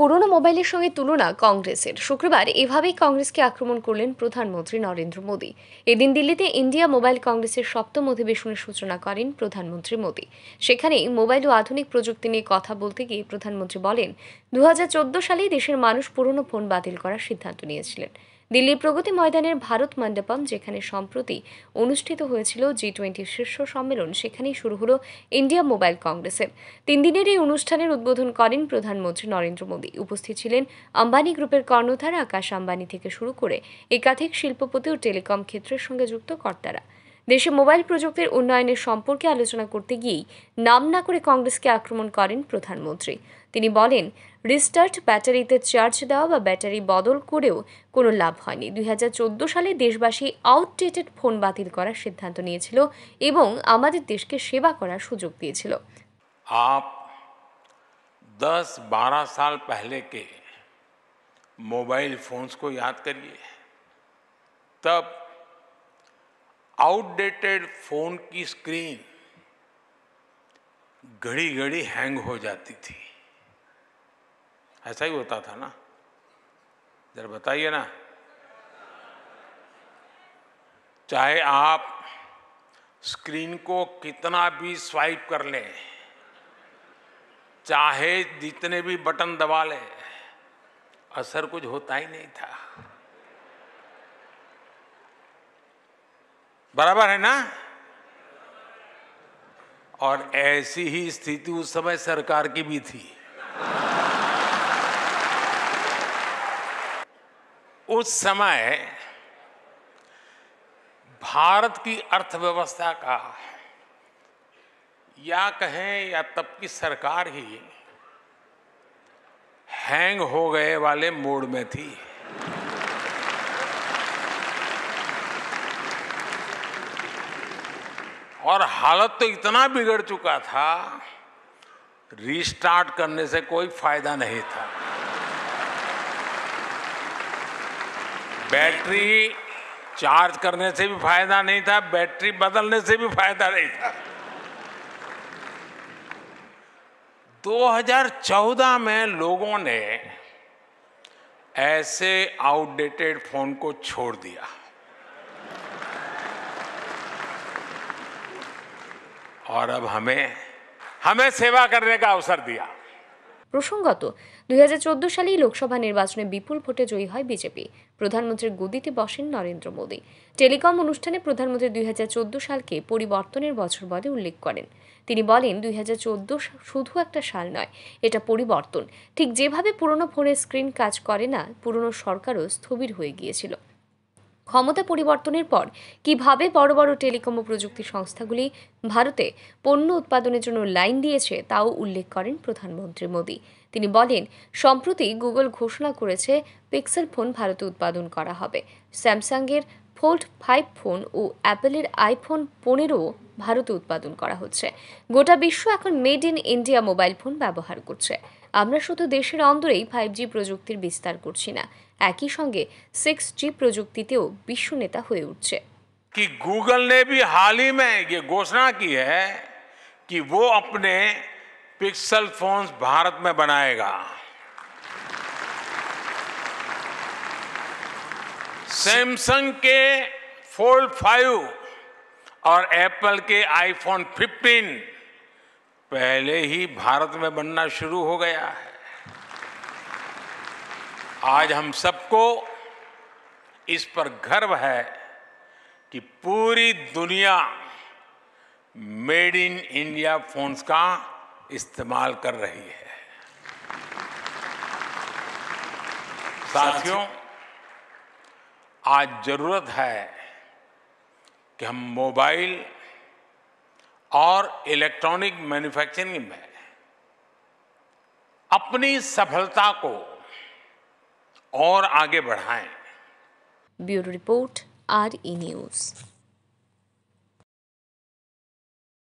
পুরনো মোবাইলের সঙ্গে তুলনা কংগ্রেসের শুক্রবার এভাবেই কংগ্রেসকে আক্রমণ করলেন প্রধানমন্ত্রী নরেন্দ্র মোদী এদিন দিল্লিতে ইন্ডিয়া মোবাইল কংগ্রেসের সপ্তম অধিবেশনের সূচনা করেন প্রধানমন্ত্রী মোদী সেখানে মোবাইল ও আধুনিক প্রযুক্তি নিয়ে কথা বলতে গিয়ে প্রধানমন্ত্রী বলেন দু সালে দেশের মানুষ পুরনো ফোন বাতিল করার সিদ্ধান্ত নিয়েছিলেন দিল্লির প্রগতি ময়দানের ভারত মণ্ডপম যেখানে সম্প্রতি অনুষ্ঠিত হয়েছিল জি টোয়েন্টি শীর্ষ সম্মেলন সেখানেই শুরু হলো ইন্ডিয়া মোবাইল কংগ্রেসের তিন দিনের এই অনুষ্ঠানের উদ্বোধন করেন প্রধানমন্ত্রী নরেন্দ্র মোদী উপস্থিত ছিলেন আম্বানি গ্রুপের কর্ণধার আকাশ আম্বানি থেকে শুরু করে একাধিক শিল্পপতি ও টেলিকম ক্ষেত্রের সঙ্গে যুক্ত কর্তারা দেশে মোবাইল প্রযুক্তির উন্নয়নের সম্পর্কে আলোচনা করতে গিয়েই নাম না করে কংগ্রেসকে আক্রমণ করেন প্রধানমন্ত্রী তিনি বলেন রিস্টার্ট ব্যাটারিতে চার্জ দেওয়া বা ব্যাটারি বদল করেও কোনো লাভ হয়নি দুই সালে দেশবাসী আউটডেটেড ফোন বাতিল করার সিদ্ধান্ত নিয়েছিল এবং আমাদের দেশকে সেবা করার সুযোগ দিয়েছিল আপ দশ বারহ সাল পহলে মোবাইল को याद करिए तब आउटडेटेड फोन की स्क्रीन घड़ी घड़ी हैंग हो जाती थी ऐसा ही होता था ना जरा बताइए ना चाहे आप स्क्रीन को कितना भी स्वाइप कर लें चाहे जितने भी बटन दबा लें असर कुछ होता ही नहीं था बराबर है ना और ऐसी ही स्थिति उस समय सरकार की भी थी उस समय भारत की अर्थव्यवस्था का या कहें या तब की सरकार ही हैंग हो गए वाले मोड में थी और हालत तो इतना बिगड़ चुका था रीस्टार्ट करने से कोई फायदा नहीं था बैटरी चार्ज करने से भी फायदा नहीं था बैटरी बदलने से भी फायदा नहीं था 2014 में लोगों ने ऐसे आउटडेटेड फोन को छोड़ दिया और अब हमें हमें सेवा करने का अवसर दिया প্রসঙ্গত দুই সালেই লোকসভা নির্বাচনে বিপুল ভোটে জয়ী হয় বিজেপি প্রধানমন্ত্রীর গদিতে বসেন নরেন্দ্র মোদী টেলিকম অনুষ্ঠানে প্রধানমন্ত্রী দুই সালকে পরিবর্তনের বছর বলে উল্লেখ করেন তিনি বলেন দুই শুধু একটা সাল নয় এটা পরিবর্তন ঠিক যেভাবে পুরনো ফোনের স্ক্রিন কাজ করে না পুরনো সরকারও স্থবির হয়ে গিয়েছিল ক্ষমতা পরিবর্তনের পর কিভাবে বড় বড় টেলিকম প্রযুক্তি সংস্থাগুলি ভারতে পণ্য উৎপাদনের জন্য লাইন দিয়েছে তাও উল্লেখ করেন প্রধানমন্ত্রী মোদী তিনি বলেন সম্প্রতি গুগল ঘোষণা করেছে পিক্সেল ফোন ভারতে উৎপাদন করা হবে স্যামসাংয়ের ফোল্ড ফাইভ ফোন ও অ্যাপেলের আইফোন পনেরো ভারতে উৎপাদন করা হচ্ছে গোটা বিশ্ব এখন made in India mobile phone ব্যবহার করছে আমরা শুধু দেশের অন্দরেই ফাইভ জি প্রযুক্তির বিস্তার করছি না একই সঙ্গে সিক্স জি প্রযুক্তিতেও नेता হয়ে উঠছে कि गूगल ने भी हाल ही में ये घोषणा की है कि वो अपने पिक्सल फोन्स भारत में बनाएगा सैमसंग के फोल्ड फाइव और एप्पल के आईफोन 15 पहले ही भारत में बनना शुरू हो गया है आज हम सबको इस पर गर्व है कि पूरी दुनिया मेड इन इंडिया फोन्स का इस्तेमाल कर रही है साथियों आज जरूरत है कि हम मोबाइल और इलेक्ट्रॉनिक मैन्युफैक्चरिंग में अपनी सफलता को और आगे बढ़ाएं bureau report R E news